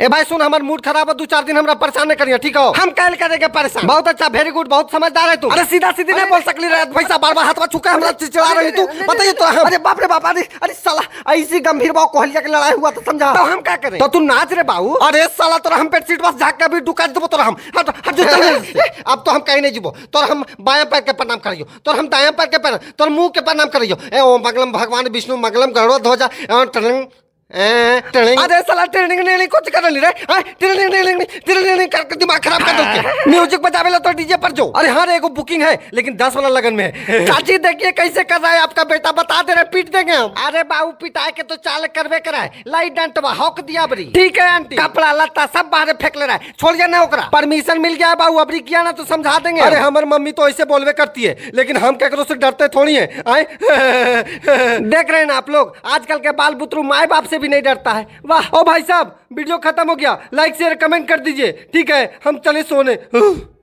ए भाई सुन हमारे मूड खराब है दो चार दिन हमरा परेशान नहीं करिए ठीक हो हम कल करेंगे परेशान बहुत अच्छा वेरी गुड बहुत समझदार है तू अरे सीधा सीधी नहीं बोल सकली रे भाई साहब बार बार हाथ में छुका हमरा चिल्ला रही तू बताइए तो हम अरे बाप रे बाप अरे अरे साला ऐसी गंभीर बात कोहलिया की लड़ाई हुआ तो समझा तो हम क्या करें तो तू नाच रे बाबू अरे साला तोरा हम पेट सीट पास झाक के भी डुका देबो तोरा हम हट हट जा अब तो हम कहीं नहीं जीवो तोर हम बायां पैर के प्रणाम करियो तोर हम दायां पैर के प्रणाम तोर मुंह के प्रणाम करियो ए ओम मंगलम भगवान विष्णु मंगलम गरुड़ ध्वजा टरंग म्यूजिक बजावे तो डीजे पर जो अरे हाँ एगो बुकिंग है लेकिन दस वाला लगन में चाची देखिए कैसे कर रहा है आपका बेटा बता दे रहे पीट देंगे हम अरे बाबू पिटाए के तो चाल करवे कराए लाइट डंटवा हॉक दिया बरी ठीक है आंटी कपड़ा लत्ता सब बाहर फेंक ले रहा है छोड़िए ना ओकरा परमिशन मिल गया है बाबू अभी किया ना तो समझा देंगे अरे हमारे मम्मी तो ऐसे बोलवे करती है लेकिन हम क्या से डरते थोड़ी है आए देख रहे ना आप लोग आजकल के बाल बुतरू माए बाप से से भी नहीं डरता है वाह ओ भाई साहब वीडियो खत्म हो गया लाइक शेयर कमेंट कर दीजिए ठीक है हम चले सोने